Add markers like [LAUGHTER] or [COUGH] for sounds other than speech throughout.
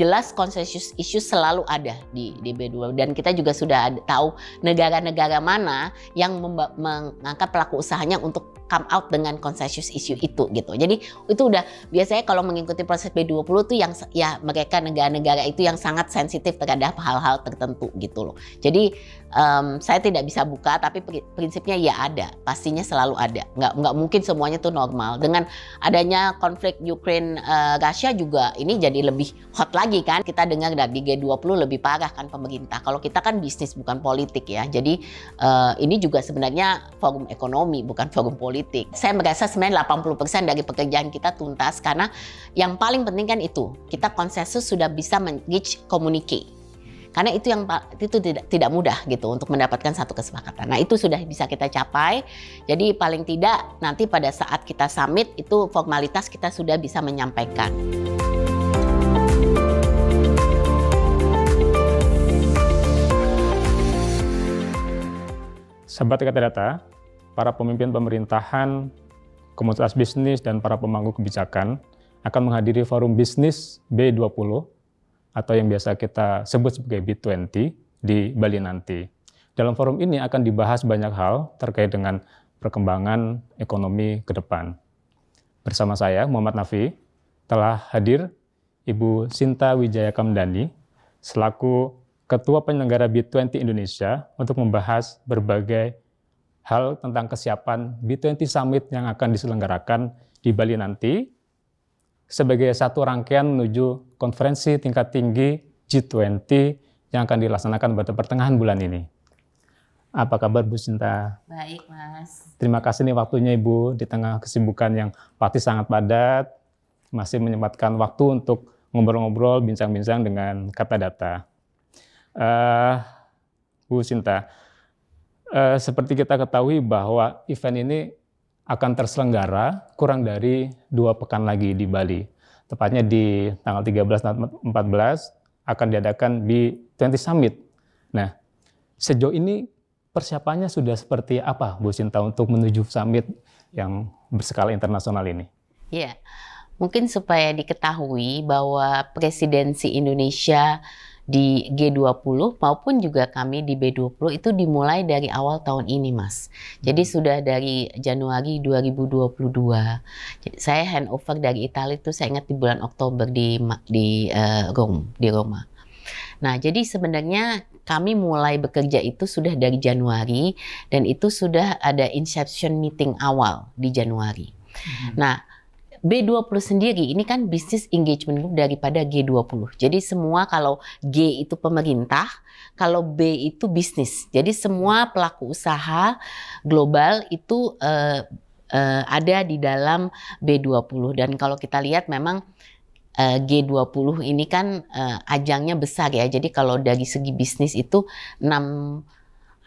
jelas konsensus isu selalu ada di DB2 dan kita juga sudah tahu negara-negara mana yang mengangkat pelaku usahanya untuk come out dengan consensus issue itu gitu. Jadi itu udah biasanya kalau mengikuti proses B20 tuh yang ya mereka negara-negara itu yang sangat sensitif terhadap hal-hal tertentu gitu loh. Jadi um, saya tidak bisa buka tapi prinsipnya ya ada, pastinya selalu ada. Nggak nggak mungkin semuanya tuh normal. Dengan adanya konflik Ukraine uh, eh, Rusia juga ini jadi lebih hot lagi kan. Kita dengar dari G20 lebih parah kan pemerintah. Kalau kita kan bisnis bukan politik ya. Jadi uh, ini juga sebenarnya forum ekonomi bukan forum politik politik. Saya merasa sebenarnya 80% dari pekerjaan kita tuntas karena yang paling penting kan itu. Kita konsensus sudah bisa reach communicate karena itu yang itu tidak tidak mudah gitu untuk mendapatkan satu kesepakatan. Nah itu sudah bisa kita capai. Jadi paling tidak nanti pada saat kita summit itu formalitas kita sudah bisa menyampaikan. Sahabat Kata Data, para pemimpin pemerintahan, komunitas bisnis, dan para pemangku kebijakan akan menghadiri forum bisnis B20 atau yang biasa kita sebut sebagai B20 di Bali nanti. Dalam forum ini akan dibahas banyak hal terkait dengan perkembangan ekonomi ke depan. Bersama saya, Muhammad Nafi, telah hadir Ibu Sinta Wijaya Kamdani selaku Ketua Penyelenggara B20 Indonesia untuk membahas berbagai hal tentang kesiapan B20 Summit yang akan diselenggarakan di Bali nanti sebagai satu rangkaian menuju konferensi tingkat tinggi G20 yang akan dilaksanakan pada pertengahan bulan ini. Apa kabar Bu Sinta? Baik Mas. Terima kasih nih waktunya Ibu di tengah kesibukan yang pasti sangat padat, masih menyempatkan waktu untuk ngobrol-ngobrol, bincang-bincang dengan kata data. Uh, Bu Sinta, eh, seperti kita ketahui bahwa event ini akan terselenggara kurang dari dua pekan lagi di Bali. Tepatnya di tanggal 13 dan 14 akan diadakan di 20 Summit. Nah, sejauh ini persiapannya sudah seperti apa Bu Sinta untuk menuju summit yang berskala internasional ini? Ya, mungkin supaya diketahui bahwa presidensi Indonesia di G20 maupun juga kami di B20 itu dimulai dari awal tahun ini Mas. Jadi hmm. sudah dari Januari 2022. Jadi saya handover dari Italia itu saya ingat di bulan Oktober di di uh, Rom di Roma. Nah, jadi sebenarnya kami mulai bekerja itu sudah dari Januari dan itu sudah ada inception meeting awal di Januari. Hmm. Nah, B20 sendiri ini kan bisnis engagement group daripada G20. Jadi semua kalau G itu pemerintah, kalau B itu bisnis. Jadi semua pelaku usaha global itu uh, uh, ada di dalam B20 dan kalau kita lihat memang eh, G20 ini kan uh, ajangnya besar ya. Jadi kalau dari segi bisnis itu 6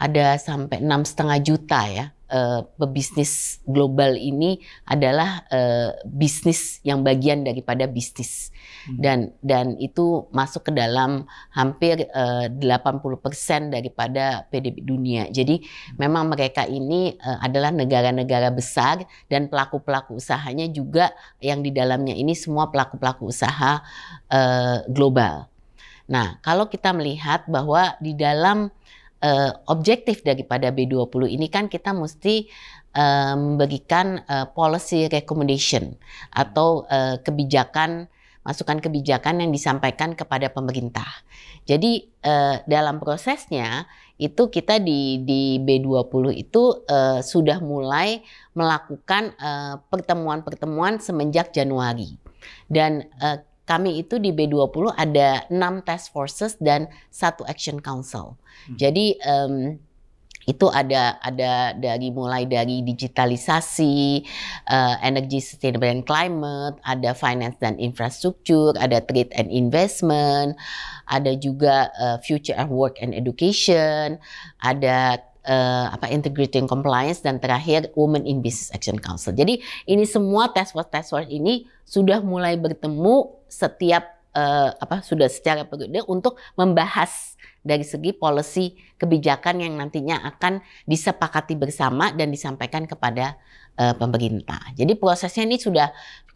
ada sampai enam setengah juta ya eh, pebisnis global ini adalah eh, bisnis yang bagian daripada bisnis hmm. dan dan itu masuk ke dalam hampir eh, delapan puluh persen daripada PDB dunia. Jadi hmm. memang mereka ini adalah negara-negara besar dan pelaku-pelaku usahanya juga yang di dalamnya ini semua pelaku-pelaku usaha global. Nah, kalau kita melihat bahwa di dalam uh, objektif daripada B20 ini kan kita mesti eh, membagikan um, uh, policy recommendation atau uh, kebijakan masukan kebijakan yang disampaikan kepada pemerintah. Jadi uh, dalam prosesnya itu kita di di B20 itu uh, sudah mulai melakukan pertemuan-pertemuan uh, semenjak Januari. Dan uh, kami itu di B20 ada enam task forces dan satu action council. Hmm. Jadi um, itu ada ada dari mulai dari digitalisasi, uh, energy sustainable and climate, ada finance dan infrastruktur, ada trade and investment, ada juga uh, future of work and education, ada uh, apa integrating compliance dan terakhir Women in Business Action Council. Jadi ini semua task force task force ini sudah mulai bertemu setiap uh, apa sudah secara periode untuk membahas dari segi policy kebijakan yang nantinya akan disepakati bersama dan disampaikan kepada uh, pemerintah. Jadi prosesnya ini sudah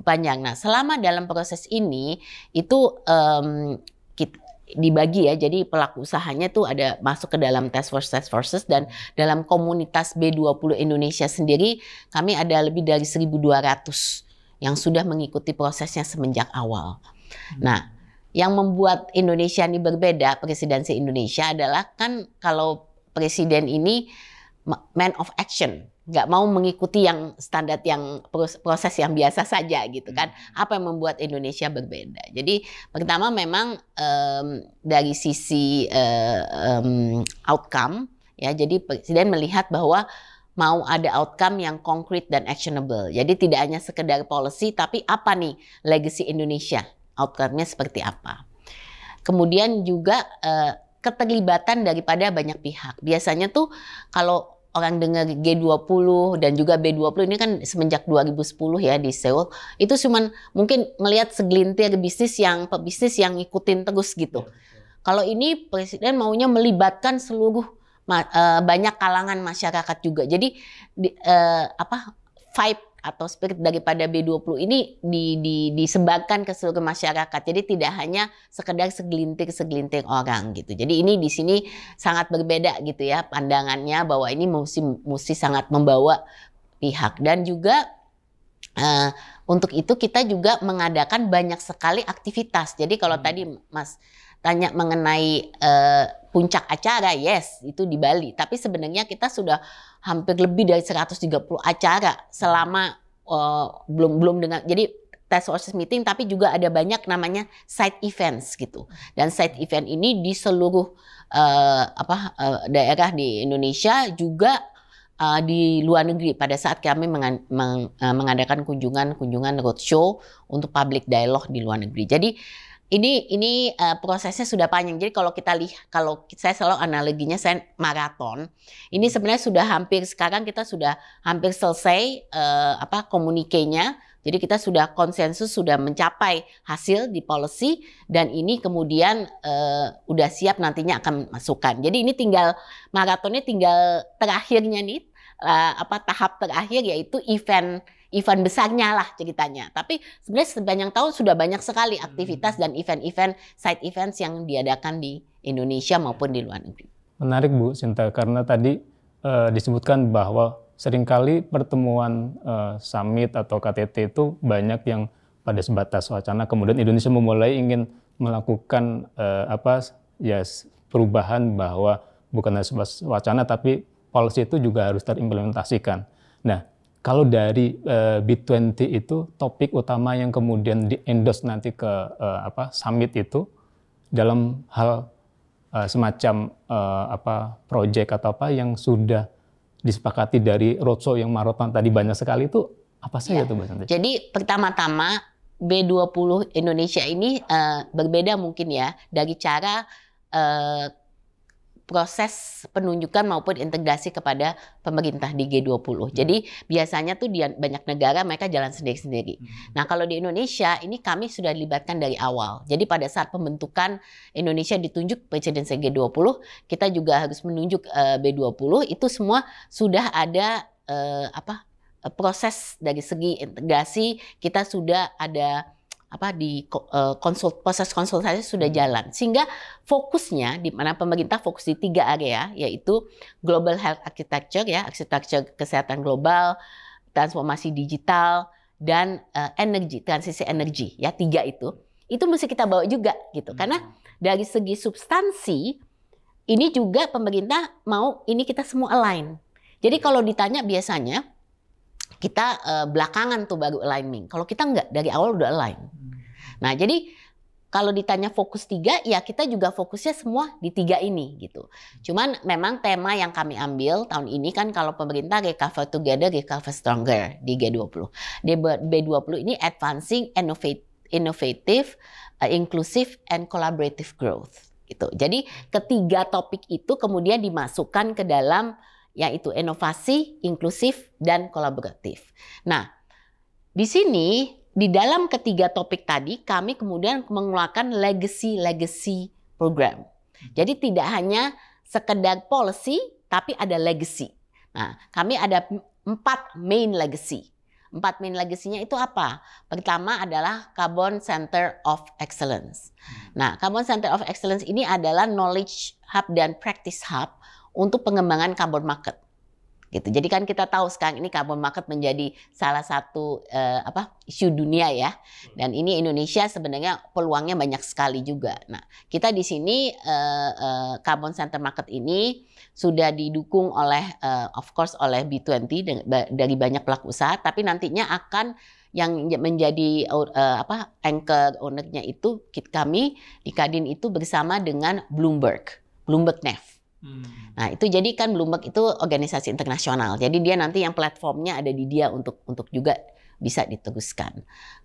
panjang. Nah, selama dalam proses ini itu um, kita, dibagi ya. Jadi pelaku usahanya tuh ada masuk ke dalam task force task forces dan dalam komunitas B20 Indonesia sendiri kami ada lebih dari 1200 yang sudah mengikuti prosesnya semenjak awal. Hmm. Nah, yang membuat Indonesia ini berbeda presidensi Indonesia adalah kan kalau presiden ini man of action nggak mau mengikuti yang standar yang proses yang biasa saja gitu kan hmm. apa yang membuat Indonesia berbeda jadi pertama memang um, dari sisi uh, um, outcome ya jadi presiden melihat bahwa mau ada outcome yang konkret dan actionable jadi tidak hanya sekedar policy tapi apa nih legacy Indonesia outcome-nya seperti apa kemudian juga uh, keterlibatan daripada banyak pihak biasanya tuh kalau orang dengar G20 dan juga B20 ini kan semenjak 2010 ya di Seoul itu cuman mungkin melihat segelintir bisnis yang pebisnis yang ngikutin terus gitu. Iya, Kalau ini presiden maunya melibatkan seluruh eh, banyak kalangan masyarakat juga. Jadi eh, apa vibe atau spirit daripada B20 ini di, di, disebarkan ke seluruh masyarakat. Jadi tidak hanya sekedar segelintir-segelintir orang gitu. Jadi ini di sini sangat berbeda gitu ya pandangannya bahwa ini mesti mesti sangat membawa pihak dan juga uh, untuk itu kita juga mengadakan banyak sekali aktivitas. Jadi kalau hmm. tadi Mas tanya mengenai uh, puncak acara, yes itu di Bali. Tapi sebenarnya kita sudah hampir lebih dari 130 acara selama uh, belum belum dengan jadi tes forces meeting tapi juga ada banyak namanya side events gitu dan side event ini di seluruh uh, apa uh, daerah di Indonesia juga uh, di luar negeri pada saat kami mengan, meng, uh, mengadakan kunjungan kunjungan roadshow untuk public dialog di luar negeri jadi ini ini uh, prosesnya sudah panjang. Jadi kalau kita lihat kalau saya selalu analoginya saya maraton. Ini hmm. sebenarnya sudah hampir sekarang kita sudah hampir selesai uh, apa komunikenya. Jadi kita sudah konsensus sudah mencapai hasil di policy dan ini kemudian uh, udah siap nantinya akan masukkan. Jadi ini tinggal maratonnya tinggal terakhirnya nih uh, apa tahap terakhir yaitu event event besarnya lah ceritanya. Tapi sebenarnya sepanjang tahun sudah banyak sekali hmm. aktivitas dan event-event side events yang diadakan di Indonesia ya. maupun di luar negeri. Menarik Bu Sinta karena tadi e, disebutkan bahwa seringkali pertemuan e, summit atau KTT itu banyak yang pada sebatas wacana kemudian Indonesia memulai ingin melakukan e, apa ya perubahan bahwa bukan hanya sebatas wacana tapi policy itu juga harus terimplementasikan. Nah, kalau dari eh, B20 itu topik utama yang kemudian di endorse nanti ke eh, apa summit itu dalam hal eh, semacam apa project atau apa yang sudah disepakati dari roadshow yang maraton tadi banyak sekali itu apa saja ya. tuh Mbak Jadi pertama-tama B20 Indonesia ini uh, berbeda mungkin ya dari cara uh, proses penunjukan maupun integrasi kepada pemerintah di G20. Hmm. Jadi biasanya tuh di banyak negara mereka jalan sendiri-sendiri. Hmm. Nah kalau di Indonesia ini kami sudah dilibatkan dari awal. Jadi pada saat pembentukan Indonesia ditunjuk presidensi G20, kita juga harus menunjuk eh, uh, B20 itu semua sudah ada uh, apa eh, proses dari segi integrasi kita sudah ada apa di uh, proses konsultasi sudah hmm. jalan sehingga fokusnya di mana pemerintah fokus di tiga area yaitu global health architecture ya architecture kesehatan global transformasi digital dan uh, energi transisi energi ya tiga itu itu mesti kita bawa juga gitu karena hmm. dari segi substansi ini juga pemerintah mau ini kita semua align jadi iya. kalau ditanya biasanya kita uh, belakangan tuh baru aligning. Kalau kita nggak dari awal udah align. Hmm. Nah jadi kalau ditanya fokus tiga, ya kita juga fokusnya semua di tiga ini gitu. Cuman memang tema yang kami ambil tahun ini kan kalau pemerintah recover together, recover stronger di G20. Di B20 ini advancing innovative, eh, inclusive and collaborative growth gitu. Jadi ketiga topik itu kemudian dimasukkan ke dalam yaitu inovasi, inklusif, dan kolaboratif. Nah, di sini di dalam ketiga topik tadi kami kemudian mengeluarkan legacy-legacy program. Jadi tidak hanya sekedar policy tapi ada legacy. Nah, kami ada empat main legacy. Empat main legacy-nya itu apa? Pertama adalah Carbon Center of Excellence. Hmm. Nah, Carbon Center of Excellence ini adalah knowledge hub dan practice hub untuk pengembangan carbon market. Gitu. Jadi kan kita tahu sekarang ini carbon market menjadi salah satu uh, apa isu dunia ya. Dan ini Indonesia sebenarnya peluangnya banyak sekali juga. Nah, kita di sini uh, uh, carbon center market ini sudah didukung oleh uh, of course oleh B20 dari banyak pelaku usaha, tapi nantinya akan yang menjadi uh, apa anchor ownernya itu kami di Kadin itu bersama dengan Bloomberg, Bloomberg Neff. Hmm. Nah itu jadi kan Bloomberg itu organisasi internasional, jadi dia nanti yang platformnya ada di dia untuk untuk juga bisa diteruskan.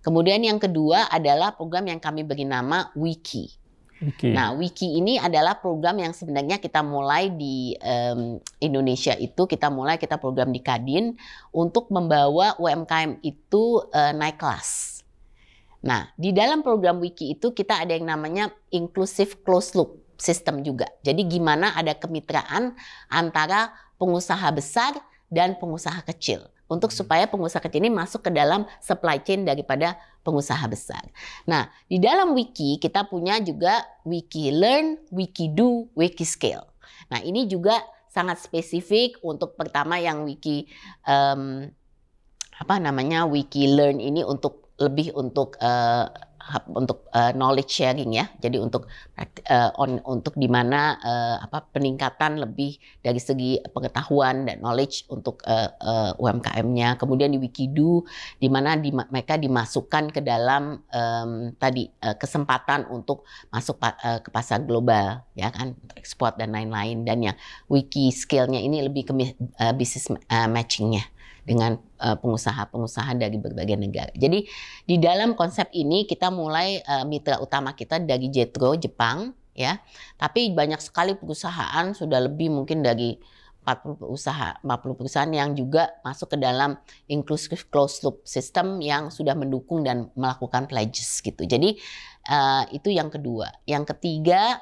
Kemudian yang kedua adalah program yang kami beri nama Wiki. Okay. Nah Wiki ini adalah program yang sebenarnya kita mulai di um, Indonesia itu kita mulai kita program di Kadin untuk membawa UMKM itu uh, naik kelas. Nah di dalam program Wiki itu kita ada yang namanya inclusive closed loop sistem juga. Jadi gimana ada kemitraan antara pengusaha besar dan pengusaha kecil untuk hmm. supaya pengusaha kecil ini masuk ke dalam supply chain daripada pengusaha besar. Nah, di dalam wiki kita punya juga wiki learn, wiki do, wiki scale. Nah, ini juga sangat spesifik untuk pertama yang wiki um, apa namanya wiki learn ini untuk lebih untuk uh, untuk uh, knowledge sharing ya. Jadi untuk uh, on untuk di mana uh, apa peningkatan lebih dari segi pengetahuan dan knowledge untuk uh, uh, UMKM-nya. Kemudian di Wikidu di mana di, mereka dimasukkan ke dalam um, tadi uh, kesempatan untuk masuk pa, uh, ke pasar global ya kan ekspor dan lain-lain dan yang wiki skill-nya ini lebih ke uh, bisnis uh, matching-nya dengan eh, pengusaha-pengusaha dari berbagai negara. Jadi di dalam konsep ini kita mulai eh, mitra utama kita dari Jetro Jepang ya. Tapi banyak sekali perusahaan sudah lebih mungkin dari 40 perusahaan 40 perusahaan yang juga masuk ke dalam inclusive closed loop system yang sudah mendukung dan melakukan pledges gitu. Jadi uh, itu yang kedua. Yang ketiga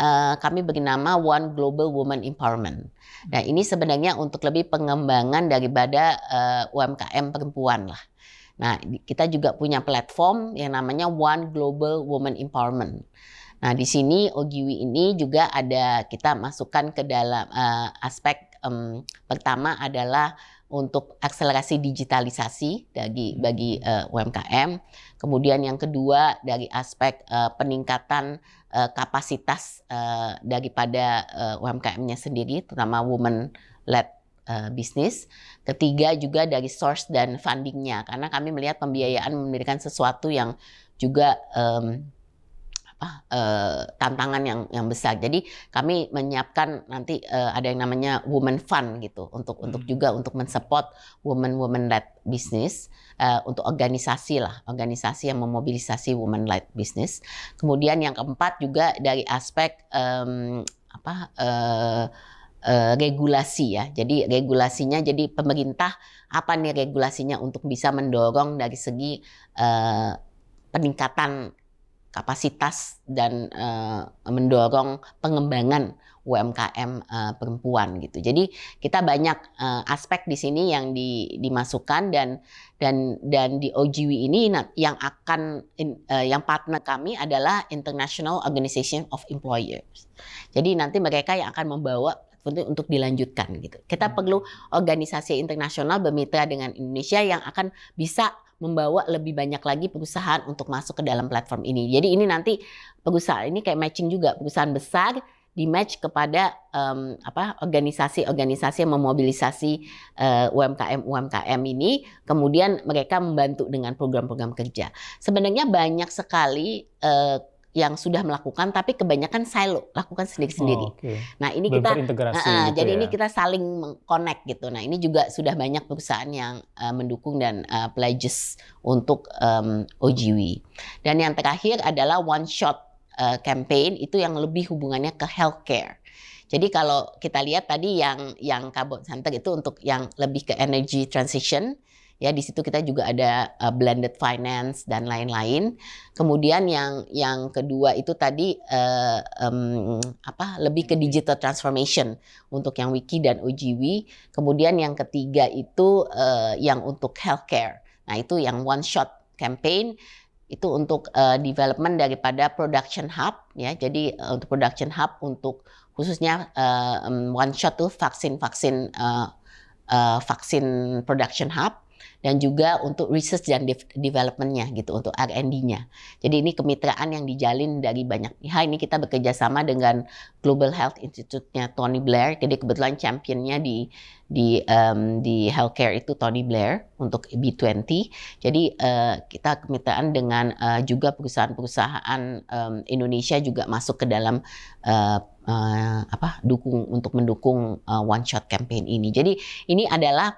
uh, kami beri nama One Global Woman Empowerment. Nah ini sebenarnya untuk lebih pengembangan daripada uh, eh, UMKM perempuan lah. Nah kita juga punya platform yang namanya One Global Woman Empowerment. Nah di sini Ogiwi ini juga ada kita masukkan ke dalam uh, aspek um, pertama adalah untuk akselerasi digitalisasi hmm. bagi bagi uh, eh, UMKM. Kemudian yang kedua dari aspek uh, peningkatan uh, kapasitas uh, daripada uh, UMKM-nya sendiri, terutama woman led uh, bisnis. Ketiga juga dari source dan fundingnya, karena kami melihat pembiayaan memberikan sesuatu yang juga um, apa uh, tantangan yang yang besar. Jadi kami menyiapkan nanti uh, ada yang namanya women fund gitu untuk hmm. untuk juga untuk mensupport women women led business uh, untuk organisasi lah, organisasi yang memobilisasi women led business. Kemudian yang keempat juga dari aspek um, apa uh, uh, regulasi ya. Jadi regulasinya jadi pemerintah apa nih regulasinya untuk bisa mendorong dari segi uh, peningkatan kapasitas dan uh, mendorong pengembangan UMKM uh, eh, perempuan gitu. Jadi kita banyak uh, aspek di sini yang di, dimasukkan dan dan dan di OGW ini yang akan uh, yang partner kami adalah International Organization of Employers. Jadi nanti mereka yang akan membawa untuk untuk dilanjutkan gitu. Kita hmm. perlu organisasi internasional bermitra dengan Indonesia yang akan bisa membawa lebih banyak lagi perusahaan untuk masuk ke dalam platform ini. Jadi ini nanti perusahaan ini kayak matching juga perusahaan besar di match kepada um, apa organisasi-organisasi yang memobilisasi uh, eh, UMKM UMKM ini kemudian mereka membantu dengan program-program kerja sebenarnya banyak sekali uh, yang sudah melakukan tapi kebanyakan silo lakukan sendiri-sendiri. Oh, okay. Nah, ini Belum kita uh, gitu jadi ya. ini kita saling connect gitu. Nah, ini juga sudah banyak perusahaan yang uh, mendukung dan uh, pledges untuk um, OGW. Dan yang terakhir adalah one shot uh, campaign itu yang lebih hubungannya ke healthcare. Jadi kalau kita lihat tadi yang yang Kabut Center itu untuk yang lebih ke energy transition, Ya di situ kita juga ada uh, blended finance dan lain-lain. Kemudian yang yang kedua itu tadi uh, um, apa lebih ke digital transformation untuk yang Wiki dan OGW. Kemudian yang ketiga itu uh, yang untuk healthcare. Nah itu yang one shot campaign itu untuk uh, development daripada production hub ya jadi uh, untuk production hub untuk khususnya uh, um, one shot tuh vaksin vaksin uh, uh, vaksin production hub dan juga untuk research dan developmentnya gitu untuk R&D-nya. Jadi ini kemitraan yang dijalin dari banyak pihak. Ini kita bekerja sama dengan Global Health Institute-nya Tony Blair. Jadi kebetulan championnya di di um, di healthcare itu Tony Blair untuk B20. Jadi uh, kita kemitraan dengan uh, juga perusahaan-perusahaan um, Indonesia juga masuk ke dalam uh, uh, apa dukung untuk mendukung uh, one shot campaign ini. Jadi ini adalah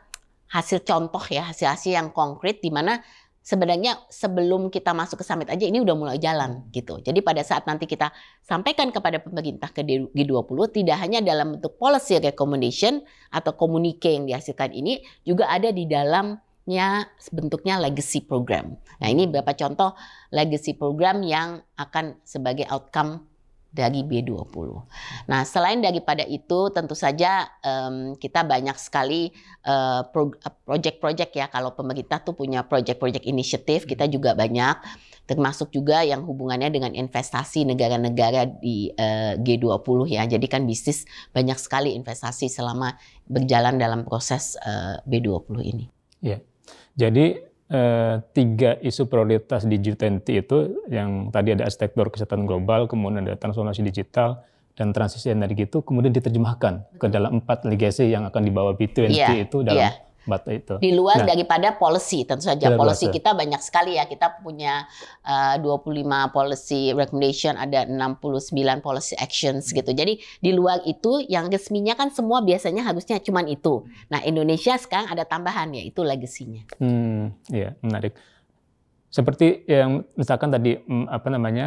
hasil contoh ya hasil-hasil yang konkret di mana sebenarnya sebelum kita masuk ke summit aja ini udah mulai jalan gitu. Jadi pada saat nanti kita sampaikan kepada pemerintah ke G20 tidak hanya dalam bentuk policy recommendation atau komunike yang dihasilkan ini juga ada di dalamnya bentuknya legacy program. Nah ini beberapa contoh legacy program yang akan sebagai outcome dari B20. Nah, selain daripada itu tentu saja um, kita banyak sekali eh, pro project-project ya kalau pemerintah tuh punya project-project inisiatif, kita juga banyak termasuk juga yang hubungannya dengan investasi negara-negara di eh, uh, G20 ya. Jadi kan bisnis banyak sekali investasi selama berjalan dalam proses eh, uh, B20 ini. Yeah. Jadi eh, tiga isu prioritas di G20 itu yang tadi ada arsitektur kesehatan global, kemudian ada transformasi digital dan transisi energi itu kemudian diterjemahkan ke dalam empat legasi yang akan dibawa B20 yeah, iya, itu dalam yeah. But itu. Di luar nah. daripada policy tentu saja. Luar policy kita banyak sekali ya. Kita punya eh, uh, 25 policy recommendation, ada 69 policy actions gitu. Jadi di luar itu yang resminya kan semua biasanya harusnya cuma itu. Nah, Indonesia sekarang ada tambahan ya itu legasinya. Hmm, iya, menarik. Seperti yang misalkan tadi mm, apa namanya?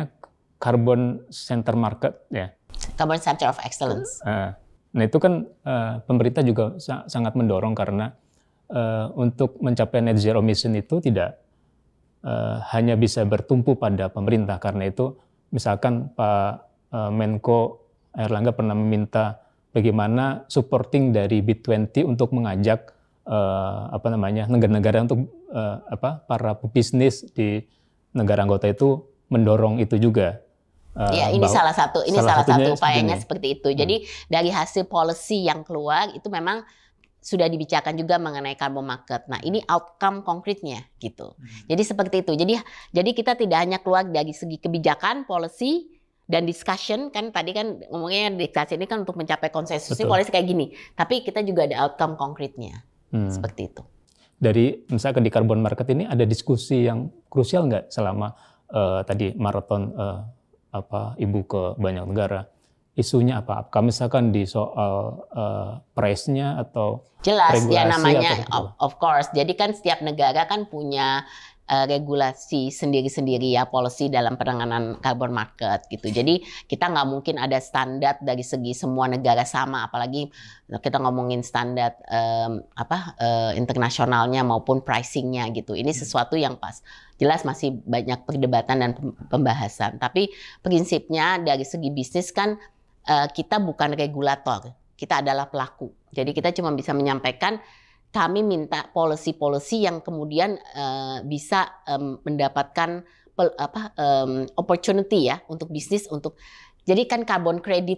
carbon center market ya. Carbon center of excellence. Ah, nah, itu kan uh, pemerintah juga sa sangat mendorong karena Eh, untuk mencapai net zero emission itu tidak uh, hanya bisa bertumpu pada pemerintah karena itu misalkan Pak uh, Menko Erlangga pernah meminta bagaimana supporting dari B20 untuk mengajak uh, apa namanya negara-negara untuk uh, apa para pebisnis di negara anggota itu mendorong itu juga Uh, ya ini salah satu ini salah, salah satu upayanya seperti itu. Hmm. Jadi hmm. dari hasil policy yang keluar itu memang sudah dibicarakan juga mengenai carbon market. Nah, ini outcome konkretnya gitu. Hmm. Jadi seperti itu. Jadi jadi kita tidak hanya keluar dari segi kebijakan, policy, dan discussion kan tadi kan ngomongnya diktasi ini kan untuk mencapai konsensus Betul. ini policy kayak gini. Tapi kita juga ada outcome konkretnya hmm. seperti itu. Dari misalkan di carbon market ini ada diskusi yang krusial nggak selama uh, tadi maraton uh, apa ibu ke banyak negara? isunya apa? Apakah misalkan di soal uh, price-nya atau jelas ya namanya gitu? of, of course. Jadi kan setiap negara kan punya eh, regulasi sendiri-sendiri ya policy dalam penanganan carbon market gitu. Jadi kita nggak mungkin ada standar dari segi semua negara sama, apalagi kita ngomongin standar um, apa uh, internasionalnya maupun pricingnya gitu. Ini hmm. sesuatu yang pas jelas masih banyak perdebatan dan pembahasan. Tapi prinsipnya dari segi bisnis kan Eh, kita bukan regulator, kita adalah pelaku. Jadi kita cuma bisa menyampaikan kami minta polisi-polisi yang kemudian uh, bisa um, mendapatkan pel, apa um, opportunity ya untuk bisnis untuk jadi kan carbon credit,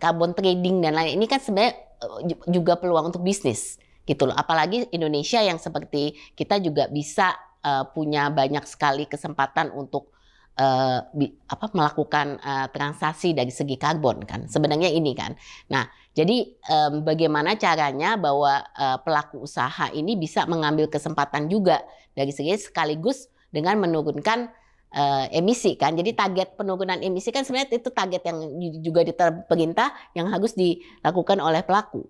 carbon trading dan lain ini kan sebenarnya eh, juga peluang untuk bisnis gitu loh. Apalagi Indonesia yang seperti kita juga bisa uh, punya banyak sekali kesempatan untuk uh, apa melakukan uh, transaksi dari segi karbon kan sebenarnya ini kan nah jadi um, bagaimana caranya bahwa uh, pelaku usaha ini bisa mengambil kesempatan juga dari segi sekaligus dengan menurunkan uh, emisi kan jadi target penurunan emisi kan sebenarnya itu target yang juga diperintah yang harus dilakukan oleh pelaku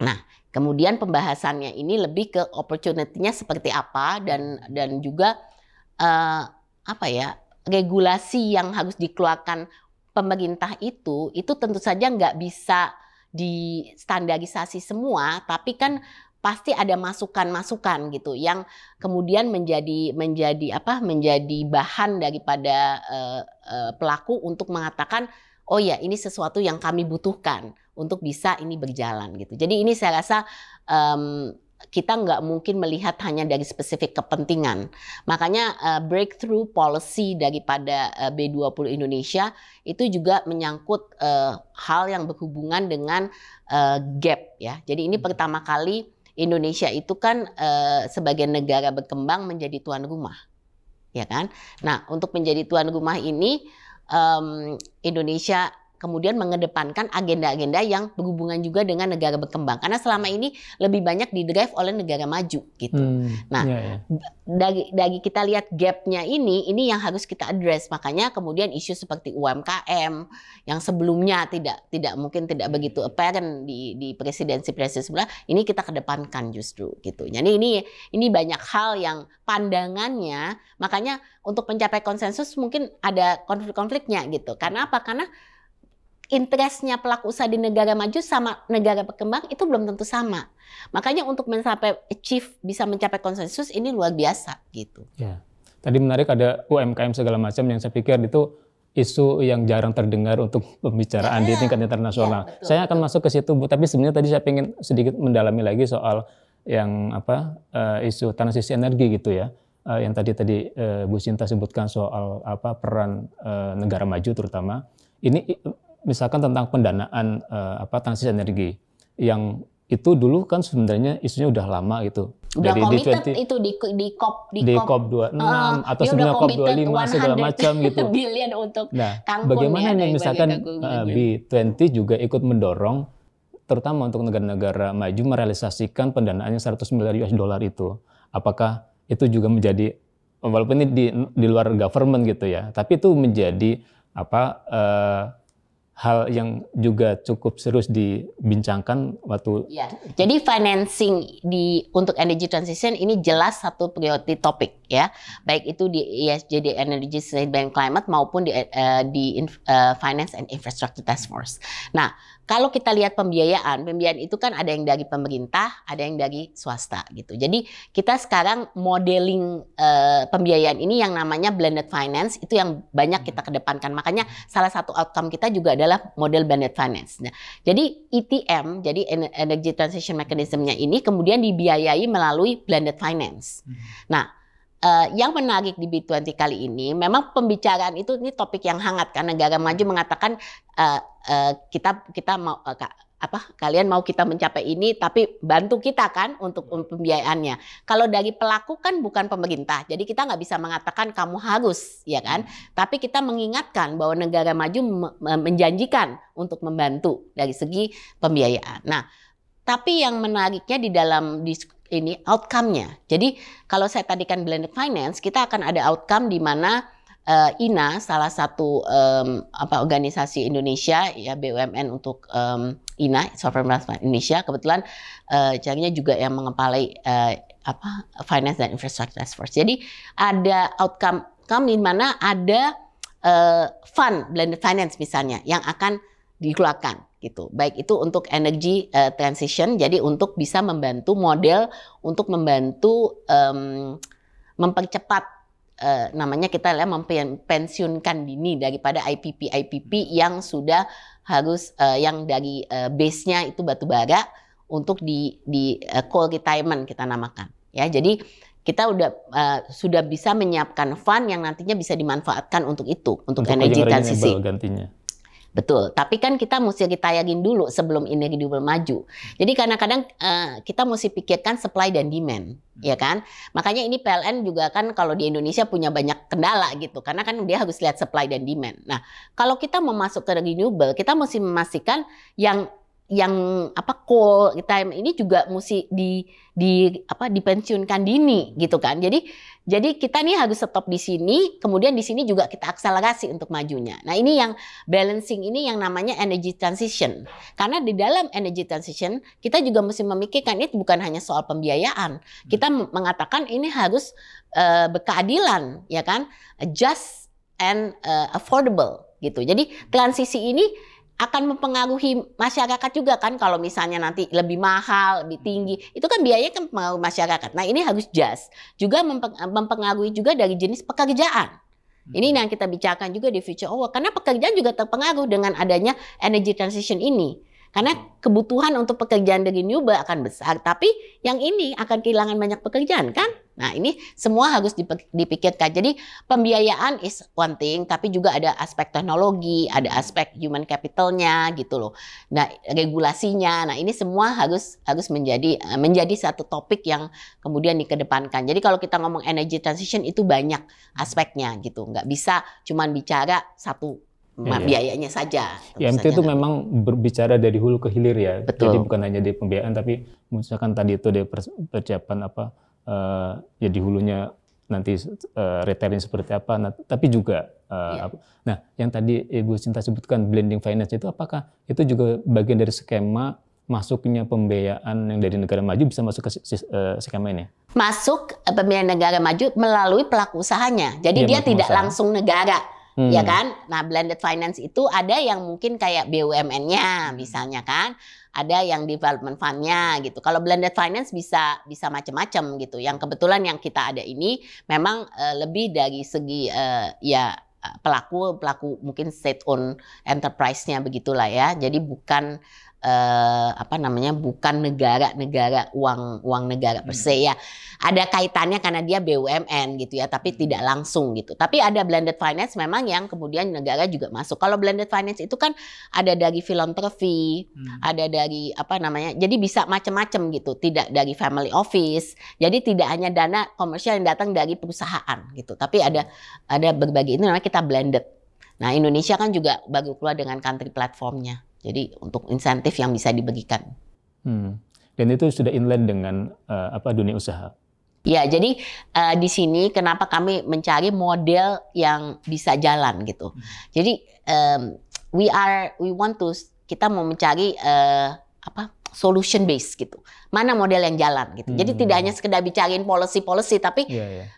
nah kemudian pembahasannya ini lebih ke opportunity-nya seperti apa dan dan juga uh, apa ya regulasi yang harus dikeluarkan pemerintah itu itu tentu saja nggak bisa distandarisasi semua tapi kan pasti ada masukan-masukan gitu yang kemudian menjadi menjadi apa menjadi bahan daripada uh, uh, pelaku untuk mengatakan oh ya ini sesuatu yang kami butuhkan untuk bisa ini berjalan gitu jadi ini saya rasa um, kita nggak mungkin melihat hanya dari spesifik kepentingan. Makanya uh, breakthrough policy daripada eh, uh, B20 Indonesia itu juga menyangkut uh, hal yang berhubungan dengan uh, gap ya. Jadi ini hmm. pertama kali Indonesia itu kan uh, sebagai negara berkembang menjadi tuan rumah. Ya kan? Nah, untuk menjadi tuan rumah ini um, Indonesia kemudian mengedepankan agenda-agenda yang berhubungan juga dengan negara berkembang karena selama ini lebih banyak didrive oleh negara maju gitu. Hmm, nah, yeah, yeah. dari dari kita lihat gapnya ini ini yang harus kita address makanya kemudian isu seperti UMKM yang sebelumnya tidak tidak mungkin tidak begitu apparent di di presidensi presiden sebelah ini kita kedepankan justru gitu. Jadi ini ini banyak hal yang pandangannya makanya untuk mencapai konsensus mungkin ada konflik-konfliknya gitu. Karena apa? Karena interestnya pelaku usaha di negara maju sama negara berkembang itu belum tentu sama. Makanya untuk mencapai chief bisa mencapai konsensus ini luar biasa gitu. Ya. Tadi menarik ada UMKM segala macam yang saya pikir itu isu yang jarang terdengar untuk pembicaraan ya, di iya, tingkat internasional. Ya, betul, saya akan betul. masuk ke situ Bu, tapi sebenarnya tadi saya ingin sedikit mendalami lagi soal yang apa uh, isu transisi energi gitu ya uh, yang tadi tadi uh, Bu Sinta sebutkan soal apa peran uh, negara maju terutama ini misalkan tentang pendanaan uh, apa transisi energi yang itu dulu kan sebenarnya isunya udah lama gitu. Udah Dari komited D20, itu di di COP di, di COP 26 uh, ah, atau sebenarnya COP 25 segala macam gitu. [LAUGHS] Billion untuk nah, bagaimana ya, nih misalkan B20 eh, juga ikut mendorong terutama untuk negara-negara maju merealisasikan pendanaannya 100 miliar US dollar itu. Apakah itu juga menjadi walaupun ini di di luar government gitu ya, tapi itu menjadi apa uh, hal yang juga cukup serius dibincangkan waktu. Ya. Jadi financing di untuk energy transition ini jelas satu priority topik ya, baik itu di ESG di energy sustainable climate maupun di uh, di uh, finance and infrastructure task force. Nah, kalau kita lihat pembiayaan, pembiayaan itu kan ada yang dari pemerintah, ada yang dari swasta gitu. Jadi kita sekarang modeling uh, pembiayaan ini yang namanya blended finance itu yang banyak kita hmm. kedepankan. Makanya salah satu outcome kita juga adalah model blended finance. Nah, jadi ETM, jadi Energy Transition mechanism ini kemudian dibiayai melalui blended finance. Hmm. Nah, uh, yang menarik di B20 kali ini memang pembicaraan itu ini topik yang hangat karena negara maju mengatakan uh, uh, kita kita mau uh, apa kalian mau kita mencapai ini tapi bantu kita kan untuk hmm. pembiayaannya kalau dari pelaku kan bukan pemerintah jadi kita nggak bisa mengatakan kamu harus ya kan hmm. tapi kita mengingatkan bahwa negara maju menjanjikan untuk membantu dari segi pembiayaan nah tapi yang menariknya di dalam ini outcome-nya. Jadi kalau saya tadi kan blended finance, kita akan ada outcome di mana uh, INA salah satu um, apa organisasi Indonesia ya BUMN untuk um, INA Software Wealth Indonesia kebetulan uh, juga yang mengepalai uh, apa finance dan infrastructure task force. Jadi ada outcome outcome di mana ada uh, fund blended finance misalnya yang akan dikeluarkan gitu. Baik itu untuk energy uh, transition, jadi untuk bisa membantu model untuk membantu um, mempercepat uh, namanya kita lihat mempensiunkan dini daripada IPP IPP yang sudah harus uh, yang dari uh, base-nya itu batu bara untuk di di uh, coal retirement kita namakan. Ya, jadi kita udah uh, sudah bisa menyiapkan fund yang nantinya bisa dimanfaatkan untuk itu, untuk, untuk energi transisi. Betul, tapi kan kita mesti kita yakin dulu sebelum ini renewable maju. Jadi kadang-kadang uh, eh, kita mesti pikirkan supply dan demand, hmm. ya kan? Makanya ini PLN juga kan kalau di Indonesia punya banyak kendala gitu, karena kan dia harus lihat supply dan demand. Nah, kalau kita mau masuk ke renewable, kita mesti memastikan yang yang apa coal time ini juga mesti di di apa dipensiunkan dini gitu kan. Jadi jadi kita nih harus stop di sini, kemudian di sini juga kita akselerasi untuk majunya. Nah, ini yang balancing ini yang namanya energy transition. Karena di dalam energy transition kita juga mesti memikirkan itu bukan hanya soal pembiayaan. Kita hmm. mengatakan ini harus uh, berkeadilan, ya kan? Just and uh, affordable gitu. Jadi transisi ini akan mempengaruhi masyarakat juga kan kalau misalnya nanti lebih mahal, lebih hmm. tinggi, itu kan biaya kan mempengaruhi masyarakat. Nah ini harus just juga mempengaruhi juga dari jenis pekerjaan. Ini hmm. yang kita bicarakan juga di future hour karena pekerjaan juga terpengaruh dengan adanya energy transition ini. Karena hmm. kebutuhan untuk pekerjaan dari newba akan besar, tapi yang ini akan kehilangan banyak pekerjaan kan? Nah, ini semua harus dipikirkan. Jadi, pembiayaan is one thing, tapi juga ada aspek teknologi, ada hmm. aspek human capitalnya gitu loh. Nah, regulasinya. Nah, ini semua harus harus menjadi eh, menjadi satu topik yang kemudian dikedepankan. Jadi, kalau kita ngomong energy transition itu banyak aspeknya gitu. Nggak bisa cuma bicara satu iya. ya, biayanya ya. saja. itu memang berbicara dari hulu ke hilir ya. Betul. Jadi bukan hanya di pembiayaan tapi misalkan tadi itu dari persiapan apa uh, ya di hulunya nanti uh, retailing seperti apa. Nah, tapi juga uh, eh, yeah. nah yang tadi Ibu Cinta sebutkan blending finance itu apakah itu juga bagian dari skema masuknya pembiayaan yang dari negara maju bisa masuk ke skema ini? Masuk pembiayaan negara maju melalui pelaku usahanya. Jadi yeah, dia tidak usaha. langsung negara hmm. ya kan? Nah, blended finance itu ada yang mungkin kayak BUMN-nya hmm. misalnya kan, ada yang development fund-nya gitu. Kalau blended finance bisa bisa macam-macam gitu. Yang kebetulan yang kita ada ini memang uh, lebih dari segi uh, ya eh, pelaku pelaku mungkin state owned enterprise-nya begitulah ya. Jadi bukan eh, apa namanya bukan negara-negara uang uang negara per se hmm. ya. Ada kaitannya karena dia BUMN gitu ya, tapi hmm. tidak langsung gitu. Tapi ada blended finance memang yang kemudian negara juga masuk. Kalau blended finance itu kan ada dari filantropi, hmm. ada dari apa namanya. Jadi bisa macam-macam gitu, tidak dari family office. Jadi tidak hanya dana komersial yang datang dari perusahaan gitu, tapi ada hmm. ada berbagai itu namanya kita blended. Nah, Indonesia kan juga baru keluar dengan country platformnya. Jadi untuk insentif yang bisa dibagikan. Hmm. Dan itu sudah inline dengan uh, apa dunia usaha. Ya, jadi uh, di sini kenapa kami mencari model yang bisa jalan gitu. Hmm. Jadi um, we are we want to kita mau mencari uh, apa solution based gitu. Mana model yang jalan gitu. Hmm. Jadi tidak hmm. hanya sekedar bicarain policy policy tapi yeah, yeah.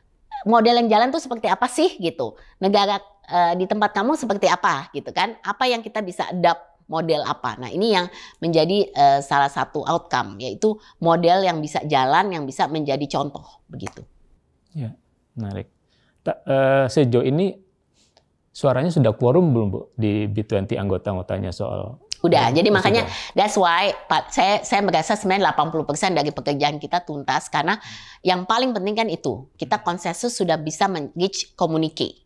model yang jalan tuh seperti apa sih gitu. Negara uh, di tempat kamu seperti apa gitu kan? Apa yang kita bisa adapt model apa. Nah, ini yang menjadi uh, salah satu outcome yaitu model yang bisa jalan yang bisa menjadi contoh begitu. Ya, menarik. Ta, uh, Sejo ini suaranya sudah quorum belum Bu di B20 anggota-anggotanya soal Udah, jadi makanya that's why Pak, saya saya merasa sebenarnya 80% dari pekerjaan kita tuntas karena yang paling penting kan itu kita konsensus sudah bisa mengage communicate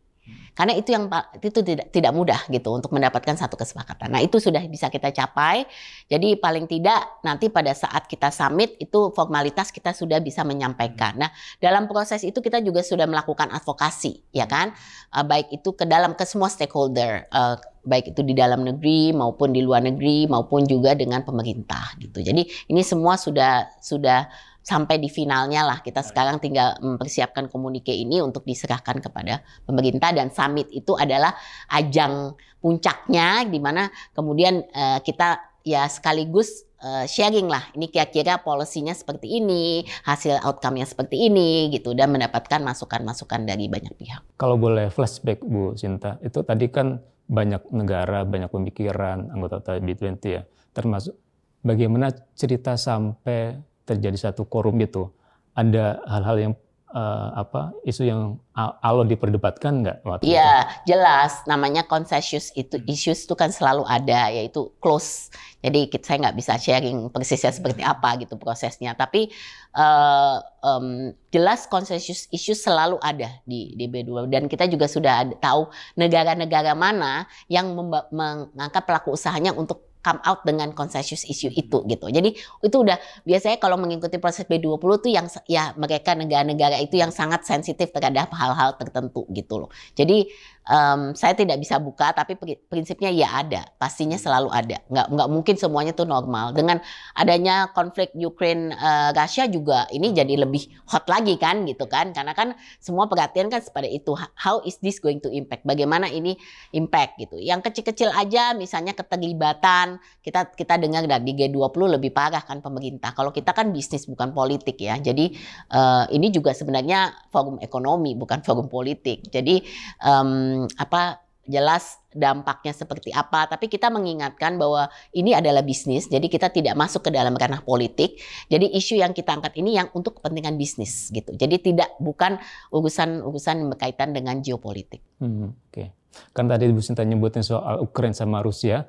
karena itu yang itu tidak tidak mudah gitu untuk mendapatkan satu kesepakatan. Nah, itu sudah bisa kita capai. Jadi paling tidak nanti pada saat kita summit itu formalitas kita sudah bisa menyampaikan. Hmm. Nah, dalam proses itu kita juga sudah melakukan advokasi, ya kan? Eh, baik itu ke dalam ke semua stakeholder eh, baik itu di dalam negeri maupun di luar negeri maupun juga dengan pemerintah gitu. Jadi ini semua sudah sudah sampai di finalnya lah kita sekarang tinggal mempersiapkan komunike ini untuk diserahkan kepada pemerintah dan summit itu adalah ajang puncaknya di mana kemudian uh, kita ya sekaligus eh, sharing lah ini kira-kira polisinya seperti ini hasil outcome-nya seperti ini gitu dan mendapatkan masukan-masukan dari banyak pihak. Kalau boleh flashback Bu Sinta itu tadi kan banyak negara banyak pemikiran anggota B20 ya termasuk bagaimana cerita sampai terjadi satu korum gitu. Ada hal-hal yang uh, apa isu yang alo diperdebatkan nggak waktu itu? Iya jelas namanya konsensus itu isu itu kan selalu ada yaitu close jadi kita, saya nggak bisa sharing persisnya seperti apa gitu prosesnya tapi uh, um, jelas konsensus isu selalu ada di di B2 dan kita juga sudah tahu negara-negara mana yang mengangkat pelaku usahanya untuk come out dengan consensus issue itu gitu. Jadi itu udah biasanya kalau mengikuti proses B20 tuh yang ya mereka negara-negara itu yang sangat sensitif terhadap hal-hal tertentu gitu loh. Jadi um, saya tidak bisa buka tapi prinsipnya ya ada pastinya hmm. selalu ada nggak nggak mungkin semuanya tuh normal dengan adanya konflik Ukraine uh, eh, Rusia juga ini jadi lebih hot lagi kan gitu kan karena kan semua perhatian kan pada itu how is this going to impact bagaimana ini impact gitu yang kecil-kecil aja misalnya keterlibatan kita kita dengar dari G20 lebih parah kan pemerintah kalau kita kan bisnis bukan politik ya jadi uh, ini juga sebenarnya forum ekonomi bukan forum politik jadi um, apa jelas dampaknya seperti apa, tapi kita mengingatkan bahwa ini adalah bisnis, jadi kita tidak masuk ke dalam ranah politik. Jadi isu yang kita angkat ini yang untuk kepentingan bisnis gitu. Jadi tidak bukan urusan-urusan yang berkaitan dengan geopolitik. Hmm, Oke, okay. kan tadi ibu Sinta nyebutin soal Ukraina sama Rusia.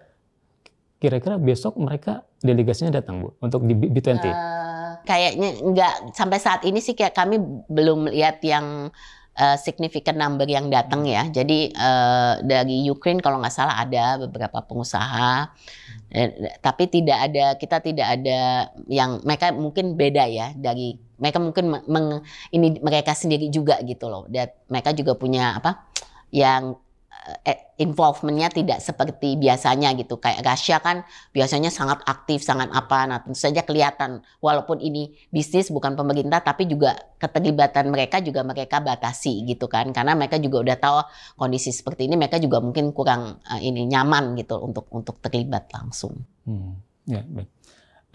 Kira-kira besok mereka delegasinya datang Bu untuk di B20? Uh, eh, kayaknya nggak sampai saat ini sih kayak kami belum lihat yang uh, significant number yang datang ya. Hmm. Jadi uh, dari Ukraine kalau nggak salah ada beberapa pengusaha, hmm. eh, tapi tidak ada kita tidak ada yang mereka mungkin beda ya dari mereka mungkin meng, ini mereka sendiri juga gitu loh. Dan mereka juga punya apa yang Eh, involvementnya tidak seperti biasanya gitu kayak Rusia kan biasanya sangat aktif sangat apa nah tentu saja kelihatan walaupun ini bisnis bukan pemerintah tapi juga keterlibatan mereka juga mereka batasi gitu kan karena mereka juga udah tahu kondisi seperti ini mereka juga mungkin kurang uh, ini nyaman gitu untuk untuk terlibat langsung. Hmm. Ya baik.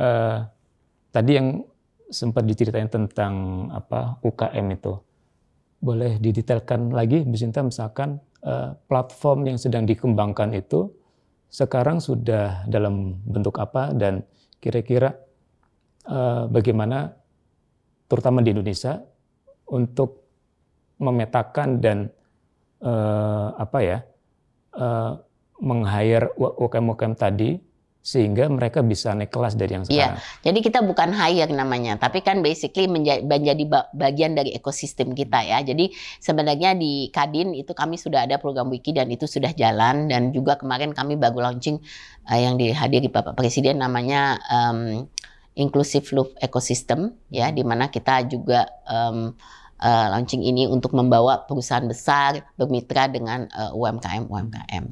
Uh, tadi yang sempat diceritain tentang apa UKM itu boleh didetailkan lagi Bu Sinta misalkan platform yang sedang dikembangkan itu sekarang sudah dalam bentuk apa dan kira-kira bagaimana terutama di Indonesia untuk memetakan dan apa ya meng-hire UKM-UKM tadi sehingga mereka bisa naik kelas dari yang iya, sekarang. Iya. Jadi kita bukan hire namanya, tapi kan basically menjadi, bagian dari ekosistem kita ya. Jadi sebenarnya di Kadin itu kami sudah ada program wiki dan itu sudah jalan dan juga kemarin kami baru launching eh, yang dihadiri Bapak Presiden namanya um, inclusive loop ecosystem ya di mana kita juga um, uh, launching ini untuk membawa perusahaan besar bermitra dengan uh, eh, UMKM UMKM.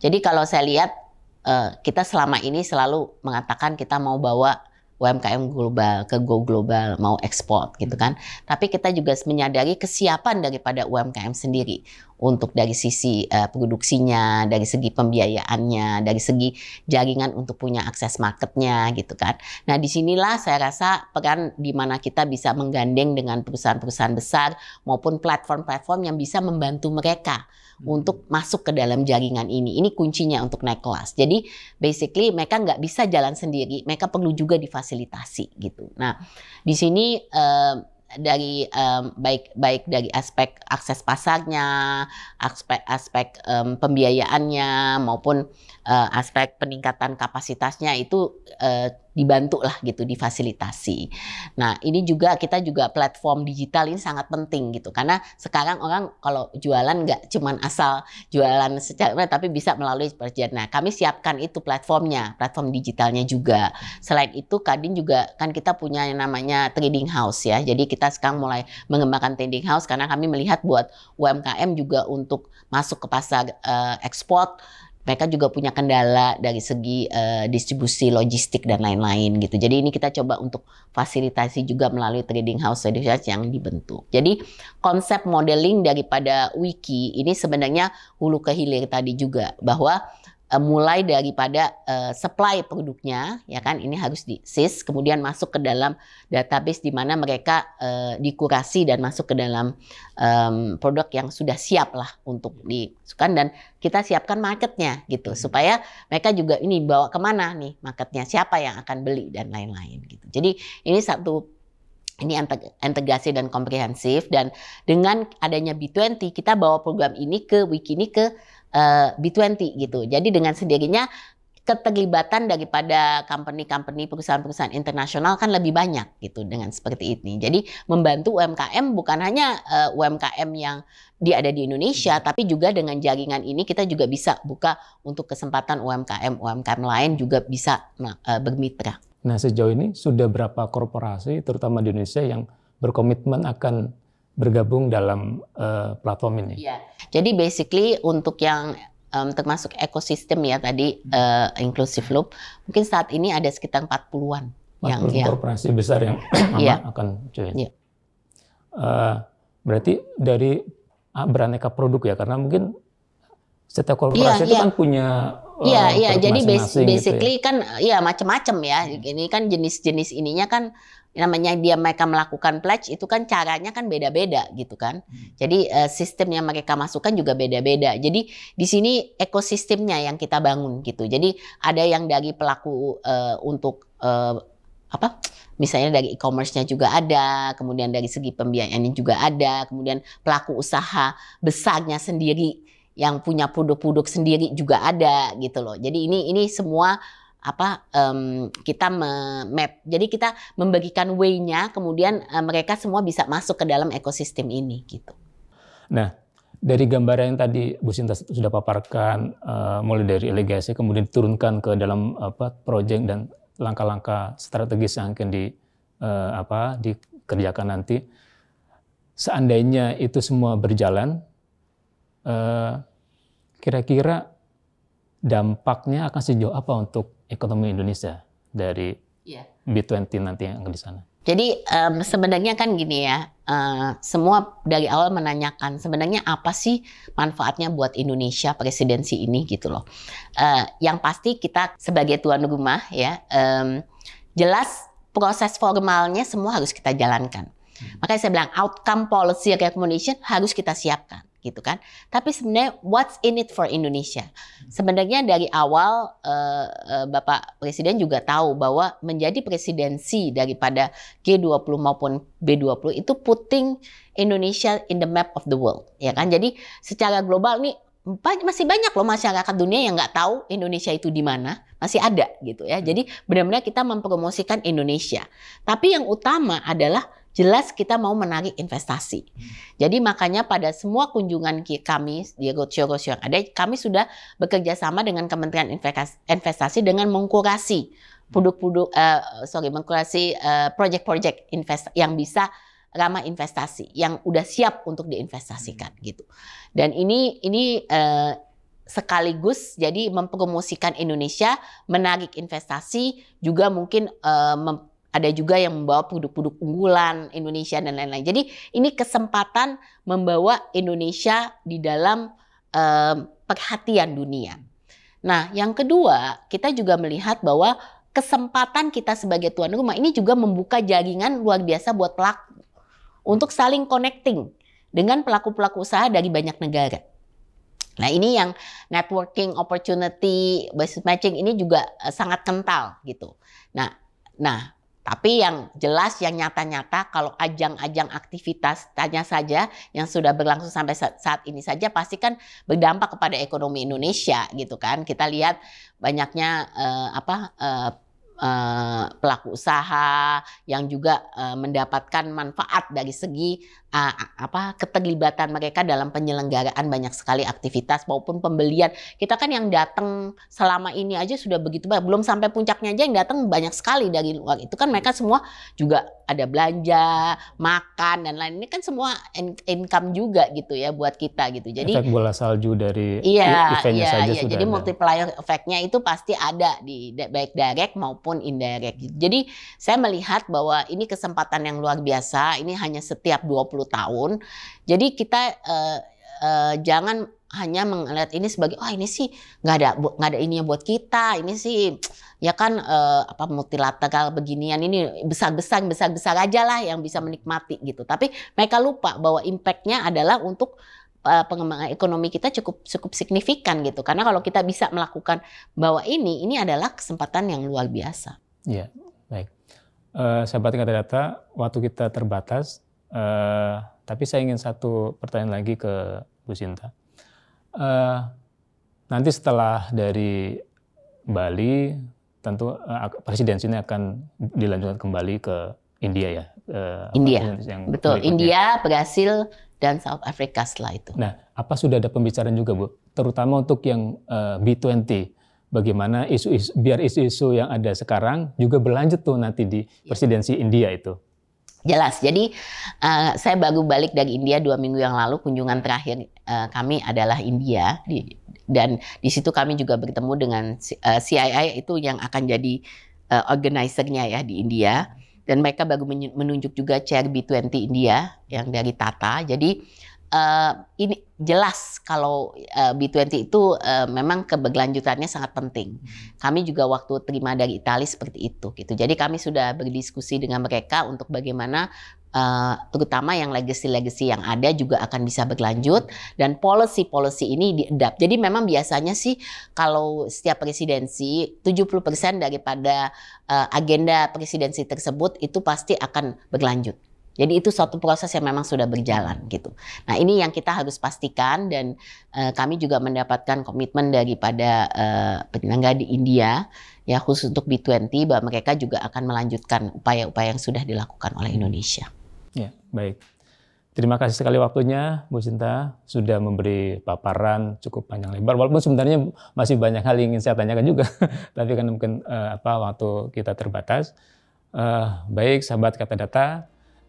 Jadi kalau saya lihat uh, kita selama ini selalu mengatakan kita mau bawa UMKM global ke go global mau ekspor gitu kan. Tapi kita juga menyadari kesiapan daripada UMKM sendiri untuk dari sisi uh, produksinya, dari segi pembiayaannya, dari segi jaringan untuk punya akses marketnya gitu kan. Nah disinilah saya rasa peran di mana kita bisa menggandeng dengan perusahaan-perusahaan besar maupun platform-platform yang bisa membantu mereka hmm. untuk masuk ke dalam jaringan ini. Ini kuncinya untuk naik kelas. Jadi basically mereka nggak bisa jalan sendiri, mereka perlu juga difasilitasi gitu. Nah di sini uh, dari um, baik baik dari aspek akses pasarnya, aspek aspek um, pembiayaannya maupun uh, aspek peningkatan kapasitasnya itu uh, dibantu lah gitu, difasilitasi. Nah ini juga kita juga platform digital ini sangat penting gitu karena sekarang orang kalau jualan nggak cuman asal jualan secara tapi bisa melalui perjalanan. Nah kami siapkan itu platformnya, platform digitalnya juga. Selain itu Kadin juga kan kita punya yang namanya trading house ya, jadi kita sekarang mulai mengembangkan trading house karena kami melihat buat UMKM juga untuk masuk ke pasar uh, ekspor mereka juga punya kendala dari segi uh, distribusi logistik dan lain-lain gitu. Jadi ini kita coba untuk fasilitasi juga melalui trading house trading house yang dibentuk. Jadi konsep modeling daripada wiki ini sebenarnya hulu ke hilir tadi juga bahwa Eh, mulai daripada uh, supply produknya ya kan ini harus di SIS kemudian masuk ke dalam database di mana mereka uh, dikurasi dan masuk ke dalam um, produk yang sudah siap lah untuk disukan dan kita siapkan marketnya gitu hmm. supaya mereka juga ini bawa kemana nih marketnya siapa yang akan beli dan lain-lain gitu jadi ini satu ini integrasi dan komprehensif dan dengan adanya B20 kita bawa program ini ke wiki ini ke Eh, B20 gitu. Jadi dengan sendirinya keterlibatan daripada company-company perusahaan-perusahaan internasional kan lebih banyak gitu dengan seperti ini. Jadi membantu UMKM bukan hanya uh, eh, UMKM yang di ada di Indonesia, hmm. tapi juga dengan jaringan ini kita juga bisa buka untuk kesempatan UMKM UMKM lain juga bisa uh, bermitra. Nah sejauh ini sudah berapa korporasi terutama di Indonesia yang berkomitmen akan bergabung dalam uh, platform ini. Iya. Jadi basically untuk yang um, termasuk ekosistem ya tadi uh, inclusive loop, mungkin saat ini ada sekitar 40-an 40 yang korporasi besar yang [CLEARS THROAT] ya. akan join. Ya. Uh, berarti dari ah, beraneka produk ya karena mungkin setiap korporasi ya, itu ya. kan punya Iya, iya. Jadi basically gitu ya. kan ya macam-macam ya. Iya. Ini kan jenis-jenis ininya kan namanya dia mereka melakukan pledge itu kan caranya kan beda-beda gitu kan. Hmm. Jadi uh, sistem yang mereka masukkan juga beda-beda. Jadi di sini ekosistemnya yang kita bangun gitu. Jadi ada yang dari pelaku uh, untuk uh, apa? Misalnya dari e-commerce-nya juga ada, kemudian dari segi pembiayaannya juga ada, kemudian pelaku usaha besarnya sendiri yang punya produk-produk sendiri juga ada gitu loh. Jadi ini ini semua apa um, kita map. Jadi kita membagikan way kemudian uh, mereka semua bisa masuk ke dalam ekosistem ini gitu. Nah, dari gambar yang tadi Bu Sinta sudah paparkan, uh, mulai dari legasi kemudian diturunkan ke dalam apa proyek dan langkah-langkah strategis yang akan di uh, apa dikerjakan nanti. Seandainya itu semua berjalan, kira-kira uh, kira -kira dampaknya akan sejauh apa untuk ekonomi Indonesia dari yeah. B20 nanti yang akan di sana? Jadi um, sebenarnya kan gini ya, uh, semua dari awal menanyakan sebenarnya apa sih manfaatnya buat Indonesia presidensi ini gitu loh. Uh, yang pasti kita sebagai tuan rumah ya, um, jelas proses formalnya semua harus kita jalankan. Hmm. Makanya saya bilang outcome policy recommendation harus kita siapkan gitu kan. Tapi sebenarnya what's in it for Indonesia? Sebenarnya dari awal eh, eh, Bapak Presiden juga tahu bahwa menjadi presidensi daripada G20 maupun B20 itu putting Indonesia in the map of the world, ya kan? Jadi secara global nih masih banyak loh masyarakat dunia yang nggak tahu Indonesia itu di mana masih ada gitu ya jadi benar-benar kita mempromosikan Indonesia tapi yang utama adalah jelas kita mau menarik investasi. Hmm. Jadi makanya pada semua kunjungan kami di roadshow-roadshow yang ada, kami sudah bekerja sama dengan Kementerian Investasi dengan mengkurasi hmm. produk-produk, uh, sorry, mengkurasi uh, project-project invest yang bisa ramah investasi, yang udah siap untuk diinvestasikan hmm. gitu. Dan ini ini uh, sekaligus jadi mempromosikan Indonesia, menarik investasi, juga mungkin uh, ada juga yang membawa produk-produk unggulan Indonesia dan lain-lain. Jadi ini kesempatan membawa Indonesia di dalam eh, perhatian dunia. Nah, yang kedua, kita juga melihat bahwa kesempatan kita sebagai tuan rumah ini juga membuka jaringan luar biasa buat pelaku untuk saling connecting dengan pelaku-pelaku usaha dari banyak negara. Nah, ini yang networking opportunity business matching ini juga sangat kental gitu. Nah, nah tapi yang jelas, yang nyata-nyata, kalau ajang-ajang aktivitas tanya saja yang sudah berlangsung sampai saat ini saja, pasti kan berdampak kepada ekonomi Indonesia, gitu kan? Kita lihat banyaknya eh, apa eh, eh, pelaku usaha yang juga eh, mendapatkan manfaat dari segi uh, apa keterlibatan mereka dalam penyelenggaraan banyak sekali aktivitas maupun pembelian. Kita kan yang datang selama ini aja sudah begitu banyak, belum sampai puncaknya aja yang datang banyak sekali dari luar. Itu kan mereka semua juga ada belanja, makan dan lain ini kan semua income juga gitu ya buat kita gitu. Jadi efek bola salju dari iya, e-, eventnya iya, saja iya. sudah. Jadi ada. multiplier efeknya itu pasti ada di baik direct maupun indirect. Jadi saya melihat bahwa ini kesempatan yang luar biasa. Ini hanya setiap 20 tahun. Jadi kita uh, uh, jangan hanya melihat ini sebagai oh ini sih nggak ada nggak ada ininya buat kita ini sih ya kan uh, apa multilateral beginian ini besar besar besar besar aja lah yang bisa menikmati gitu tapi mereka lupa bahwa impactnya adalah untuk pengembangan ekonomi kita cukup cukup signifikan gitu karena kalau kita bisa melakukan bahwa ini ini adalah kesempatan yang luar biasa. Iya baik. Uh, sahabat data data waktu kita terbatas Eh, tapi saya ingin satu pertanyaan lagi ke Bu Sinta. Uh, nanti setelah dari Bali, tentu uh, presidensi ini akan dilanjutkan kembali ke India ya. Uh, India, yang betul. Berikutnya. India, Brasil, dan South Africa setelah itu. Nah, apa sudah ada pembicaraan juga Bu? Terutama untuk yang uh, B20, bagaimana isu-isu biar isu-isu yang ada sekarang juga berlanjut tuh nanti di iya. presidensi India itu. Jelas. Jadi uh, saya baru balik dari India dua minggu yang lalu. Kunjungan terakhir uh, kami adalah India di, dan di situ kami juga bertemu dengan uh, eh, CII itu yang akan jadi uh, organisernya ya di India. Dan mereka baru menunjuk juga Chair B20 India yang dari Tata. Jadi uh, ini jelas kalau eh, uh, B20 itu uh, memang keberlanjutannya sangat penting. Hmm. Kami juga waktu terima dari Italia seperti itu gitu. Jadi kami sudah berdiskusi dengan mereka untuk bagaimana uh, terutama yang legacy-legacy yang ada juga akan bisa berlanjut dan policy-policy ini diadap. Jadi memang biasanya sih kalau setiap presidensi 70% daripada uh, agenda presidensi tersebut itu pasti akan berlanjut. Jadi itu suatu proses yang memang sudah berjalan gitu. Nah ini yang kita harus pastikan dan uh, kami juga mendapatkan komitmen daripada uh, penyelenggara di India ya khusus untuk B20 bahwa mereka juga akan melanjutkan upaya-upaya yang sudah dilakukan oleh Indonesia. Ya baik. Terima kasih sekali waktunya Bu Sinta sudah memberi paparan cukup panjang lebar walaupun sebenarnya masih banyak hal yang ingin saya tanyakan juga [LAUGHS] tapi kan mungkin uh, apa waktu kita terbatas. Uh, baik sahabat kata data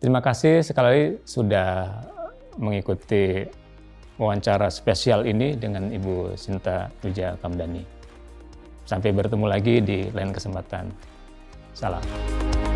Terima kasih sekali lagi sudah mengikuti wawancara spesial ini dengan Ibu Sinta Tuja Kamdani. Sampai bertemu lagi di lain kesempatan. Salam.